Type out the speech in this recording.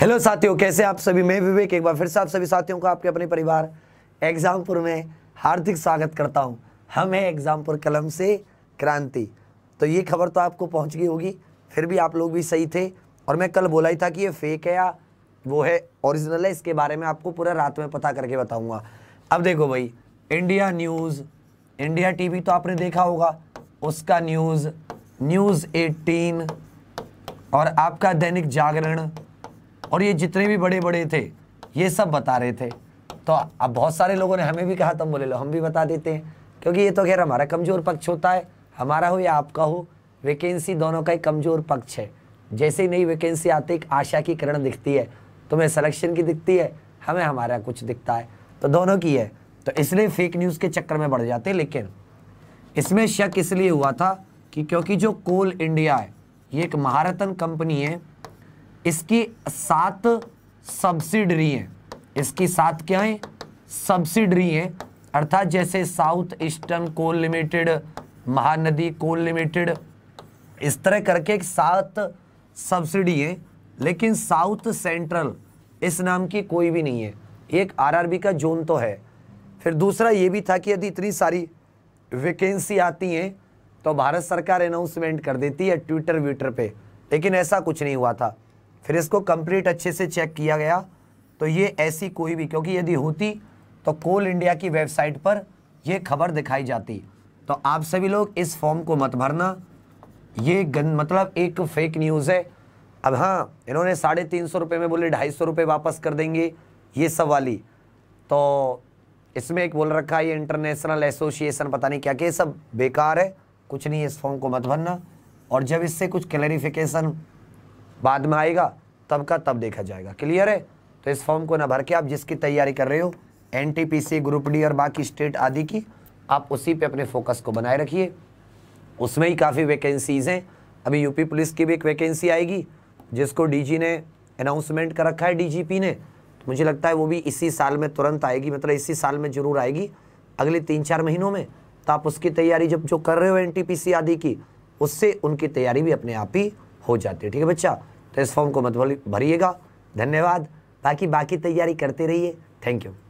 hello साथियों कैसे आप सभी मैं विवेक एक बार फिर से आप सभी साथियों का आपके अपने परिवार एग्जामपुर में हार्दिक स्वागत करता हूं हम हैं एग्जामपुर कलम से क्रांति तो ये खबर तो आपको पहुंच गई होगी फिर भी आप लोग भी सही थे और मैं कल बोला ही था कि ये फेक है या वो है ओरिजिनल है इसके बारे में आपको पूरा रात में पता करके बताऊँगा अब देखो भाई इंडिया न्यूज़ इंडिया टीवी तो आपने देखा होगा उसका न्यूज़ न्यूज़ एटीन और आपका दैनिक जागरण और ये जितने भी बड़े बड़े थे ये सब बता रहे थे तो अब बहुत सारे लोगों ने हमें भी कहा तुम बोले लो हम भी बता देते हैं क्योंकि ये तो खैर हमारा कमज़ोर पक्ष होता है हमारा हो या आपका हो वैकेंसी दोनों का ही कमज़ोर पक्ष है जैसे ही नई वैकेंसी आती एक आशा की किरण दिखती है तुम्हें सिलेक्शन की दिखती है हमें हमारा कुछ दिखता है तो दोनों की है तो इसलिए फेक न्यूज़ के चक्कर में बढ़ जाते लेकिन इसमें शक इसलिए हुआ था कि क्योंकि जो कोल इंडिया है ये एक महारतन कंपनी है इसकी सात सब्सिडरी हैं इसकी सात क्या हैं सब्सिडरी हैं अर्थात जैसे south eastern coal limited Mahanadi coal limited इस तरह करके एक सात सब्सिडी है लेकिन साउथ सेंट्रल इस नाम की कोई भी नहीं है एक आरआरबी का जोन तो है फिर दूसरा ये भी था कि यदि इतनी सारी वैकेंसी आती हैं तो भारत सरकार अनाउंसमेंट कर देती है ट्विटर व्यूटर पे लेकिन ऐसा कुछ नहीं हुआ था फिर इसको कंप्लीट अच्छे से चेक किया गया तो ये ऐसी कोई भी क्योंकि यदि होती तो कोल इंडिया की वेबसाइट पर यह खबर दिखाई जाती तो आप सभी लोग इस फॉर्म को मत भरना ये गन मतलब एक फेक न्यूज़ है अब हाँ इन्होंने साढ़े तीन सौ रुपये में बोले ढाई सौ रुपये वापस कर देंगे ये सब वाली तो इसमें एक बोल रखा है ये इंटरनेशनल एसोसिएशन पता नहीं क्या क्या सब बेकार है कुछ नहीं इस फॉर्म को मत भरना और जब इससे कुछ क्लैरिफिकेशन बाद में आएगा तब का तब देखा जाएगा क्लियर है तो इस फॉर्म को ना भर के आप जिसकी तैयारी कर रहे हो एनटीपीसी ग्रुप डी और बाकी स्टेट आदि की आप उसी पे अपने फोकस को बनाए रखिए उसमें ही काफ़ी वैकेंसीज़ हैं अभी यूपी पुलिस की भी एक वैकेंसी आएगी जिसको डीजी ने अनाउंसमेंट कर रखा है डीजीपी ने तो मुझे लगता है वो भी इसी साल में तुरंत आएगी मतलब इसी साल में ज़रूर आएगी अगले तीन चार महीनों में तो आप उसकी तैयारी जब जो कर रहे हो एनटीपीसी आदि की उससे उनकी तैयारी भी अपने आप ही हो जाती है ठीक है बच्चा तो इस फॉर्म को मत भरिएगा धन्यवाद बाकी बाकी तैयारी करते रहिए थैंक यू